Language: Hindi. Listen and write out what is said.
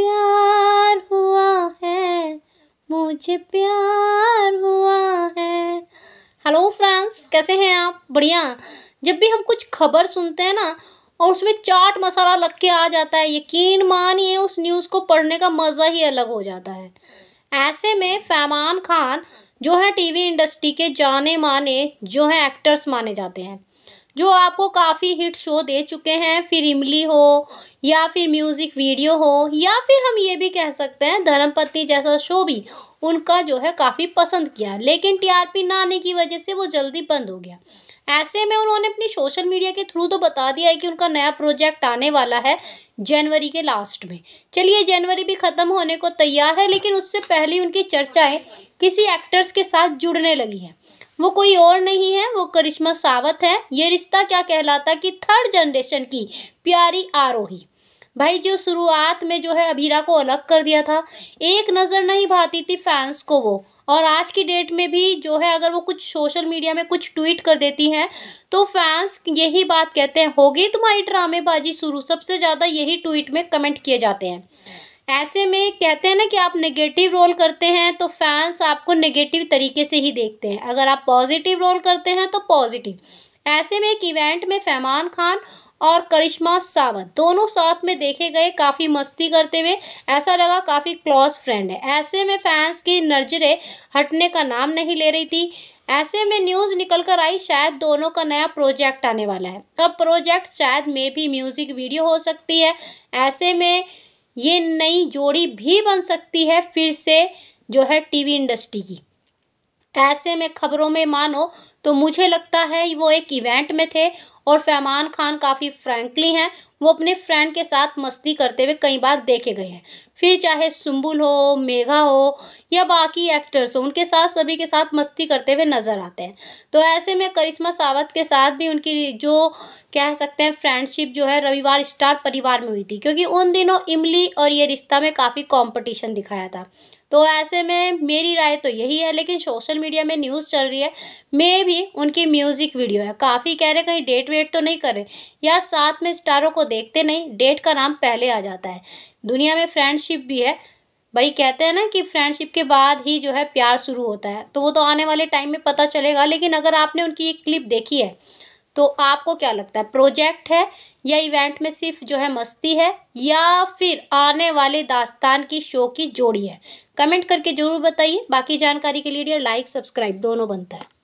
प्यार हुआ है मुझे प्यार हुआ है हेलो फ्रेंड्स कैसे हैं आप बढ़िया जब भी हम कुछ खबर सुनते हैं ना और उसमें चाट मसाला लग के आ जाता है यकीन मानिए उस न्यूज़ को पढ़ने का मज़ा ही अलग हो जाता है ऐसे में फैमान खान जो है टीवी इंडस्ट्री के जाने माने जो है एक्टर्स माने जाते हैं जो आपको काफ़ी हिट शो दे चुके हैं फिर इमली हो या फिर म्यूज़िक वीडियो हो या फिर हम ये भी कह सकते हैं धर्मपत्नी जैसा शो भी उनका जो है काफ़ी पसंद किया लेकिन टीआरपी ना आने की वजह से वो जल्दी बंद हो गया ऐसे में उन्होंने अपनी सोशल मीडिया के थ्रू तो बता दिया है कि उनका नया प्रोजेक्ट आने वाला है जनवरी के लास्ट में चलिए जनवरी भी ख़त्म होने को तैयार है लेकिन उससे पहले उनकी चर्चाएं किसी एक्टर्स के साथ जुड़ने लगी है वो कोई और नहीं है वो करिश्मा सावत है ये रिश्ता क्या कहलाता कि थर्ड जनरेशन की प्यारी आरोही भाई जो शुरुआत में जो है अबीरा को अलग कर दिया था एक नज़र नहीं भाती थी फैंस को वो और आज की डेट में भी जो है अगर वो कुछ सोशल मीडिया में कुछ ट्वीट कर देती हैं तो फैंस यही बात कहते हैं हो गई तुम्हारी ड्रामेबाजी शुरू सबसे ज़्यादा यही ट्वीट में कमेंट किए जाते हैं ऐसे में कहते हैं ना कि आप नेगेटिव रोल करते हैं तो फैंस आपको नेगेटिव तरीके से ही देखते हैं अगर आप पॉजिटिव रोल करते हैं तो पॉजिटिव ऐसे में एक इवेंट में फैमान खान और करिश्मा सावंत दोनों साथ में देखे गए काफ़ी मस्ती करते हुए ऐसा लगा काफ़ी क्लोज फ्रेंड है ऐसे में फैंस की नजरें हटने का नाम नहीं ले रही थी ऐसे में न्यूज़ निकल कर आई शायद दोनों का नया प्रोजेक्ट आने वाला है अब प्रोजेक्ट शायद मे भी म्यूज़िक वीडियो हो सकती है ऐसे में ये नई जोड़ी भी बन सकती है फिर से जो है टीवी इंडस्ट्री की ऐसे में खबरों में मानो तो मुझे लगता है वो एक इवेंट में थे और फैमान खान काफ़ी फ्रैंकली हैं वो अपने फ्रेंड के साथ मस्ती करते हुए कई बार देखे गए हैं फिर चाहे सुम्बुल हो मेघा हो या बाकी एक्टर्स हो उनके साथ सभी के साथ मस्ती करते हुए नज़र आते हैं तो ऐसे में करिश्मा सावत के साथ भी उनकी जो कह सकते हैं फ्रेंडशिप जो है रविवार स्टार परिवार में हुई थी क्योंकि उन दिनों इमली और ये रिश्ता में काफ़ी कॉम्पिटिशन दिखाया था तो ऐसे में मेरी राय तो यही है लेकिन सोशल मीडिया में न्यूज़ चल रही है मे भी उनकी म्यूज़िक वीडियो है काफ़ी कह रहे कहीं डेट वेट तो नहीं कर रहे यार साथ में स्टारों को देखते नहीं डेट का नाम पहले आ जाता है दुनिया में फ्रेंडशिप भी है भाई कहते हैं ना कि फ्रेंडशिप के बाद ही जो है प्यार शुरू होता है तो वो तो आने वाले टाइम में पता चलेगा लेकिन अगर आपने उनकी एक क्लिप देखी है तो आपको क्या लगता है प्रोजेक्ट है या इवेंट में सिर्फ जो है मस्ती है या फिर आने वाले दास्तान की शो की जोड़ी है कमेंट करके ज़रूर बताइए बाकी जानकारी के लिए लाइक सब्सक्राइब दोनों बनता है